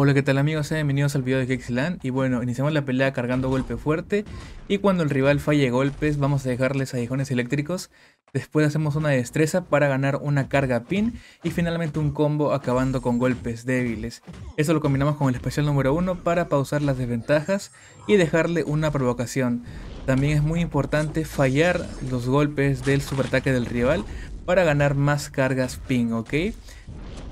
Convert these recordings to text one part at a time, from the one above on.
Hola qué tal amigos, bienvenidos al video de Land y bueno, iniciamos la pelea cargando golpe fuerte y cuando el rival falle golpes vamos a dejarles aguijones eléctricos, después hacemos una destreza para ganar una carga pin y finalmente un combo acabando con golpes débiles. Eso lo combinamos con el especial número 1 para pausar las desventajas y dejarle una provocación. También es muy importante fallar los golpes del superataque del rival para ganar más cargas pin, ¿ok?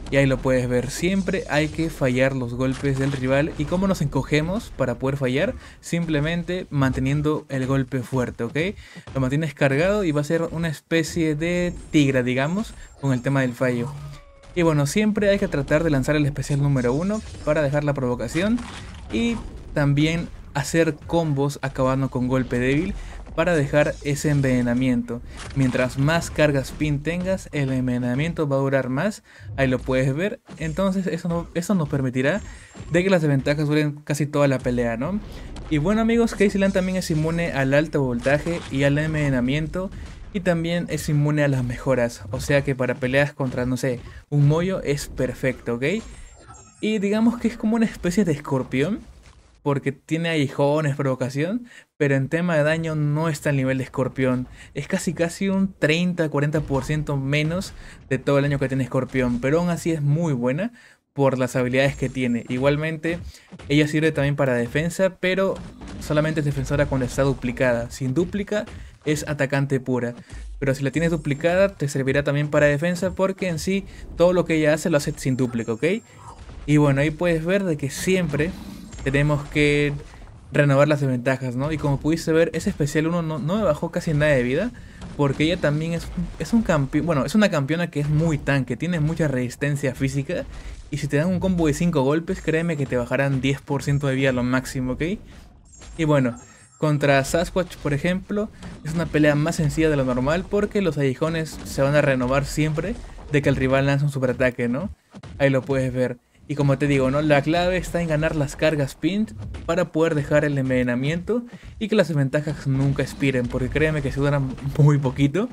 Y ahí lo puedes ver, siempre hay que fallar los golpes del rival. ¿Y cómo nos encogemos para poder fallar? Simplemente manteniendo el golpe fuerte, ¿ok? Lo mantienes cargado y va a ser una especie de tigra, digamos, con el tema del fallo. Y bueno, siempre hay que tratar de lanzar el especial número uno para dejar la provocación. Y también hacer combos acabando con golpe débil para dejar ese envenenamiento. Mientras más cargas PIN tengas, el envenenamiento va a durar más, ahí lo puedes ver. Entonces eso, eso nos permitirá de que las desventajas duren casi toda la pelea, ¿no? Y bueno amigos, Land también es inmune al alto voltaje y al envenenamiento y también es inmune a las mejoras, o sea que para peleas contra, no sé, un mollo es perfecto, ¿ok? Y digamos que es como una especie de escorpión porque tiene aguijones, provocación, pero en tema de daño no está al nivel de escorpión. Es casi casi un 30-40% menos de todo el daño que tiene escorpión, pero aún así es muy buena por las habilidades que tiene. Igualmente, ella sirve también para defensa, pero solamente es defensora cuando está duplicada. Sin duplica, es atacante pura. Pero si la tienes duplicada, te servirá también para defensa porque en sí todo lo que ella hace lo hace sin dúplica, ¿ok? Y bueno, ahí puedes ver de que siempre tenemos que renovar las desventajas, ¿no? Y como pudiste ver, ese especial 1 no, me bajó casi nada de vida, porque ella también es, es un bueno, es una campeona que es muy tanque, tiene mucha resistencia física, y si te dan un combo de 5 golpes, créeme que te bajarán 10% de vida lo máximo, ¿ok? Y bueno, contra Sasquatch, por ejemplo, es una pelea más sencilla de lo normal, porque los aguijones se van a renovar siempre de que el rival lance un superataque, ¿no? Ahí lo puedes ver. Y como te digo, ¿no? la clave está en ganar las cargas pint para poder dejar el envenenamiento y que las ventajas nunca expiren, porque créeme que se duran muy poquito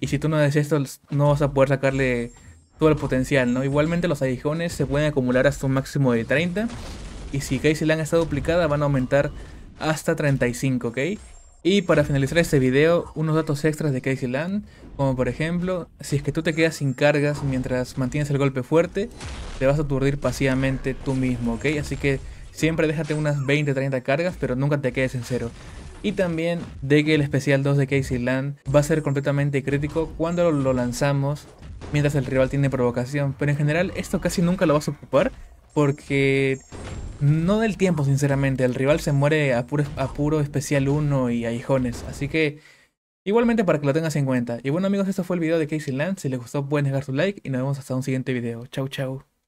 y si tú no haces esto no vas a poder sacarle todo el potencial, ¿no? Igualmente los aguijones se pueden acumular hasta un máximo de 30 y si le han está duplicada van a aumentar hasta 35, ¿ok? Y para finalizar este video, unos datos extras de Casey Land, como por ejemplo, si es que tú te quedas sin cargas mientras mantienes el golpe fuerte, te vas a aturdir pasivamente tú mismo, ¿ok? Así que siempre déjate unas 20-30 cargas, pero nunca te quedes en cero. Y también de que el especial 2 de Casey Land va a ser completamente crítico cuando lo lanzamos mientras el rival tiene provocación, pero en general esto casi nunca lo vas a ocupar porque no del tiempo, sinceramente. El rival se muere a puro, especial 1 y hijones. Así que, igualmente para que lo tengas en cuenta. Y bueno amigos, esto fue el video de Casey Land. Si les gustó pueden dejar su like y nos vemos hasta un siguiente video. Chau chau.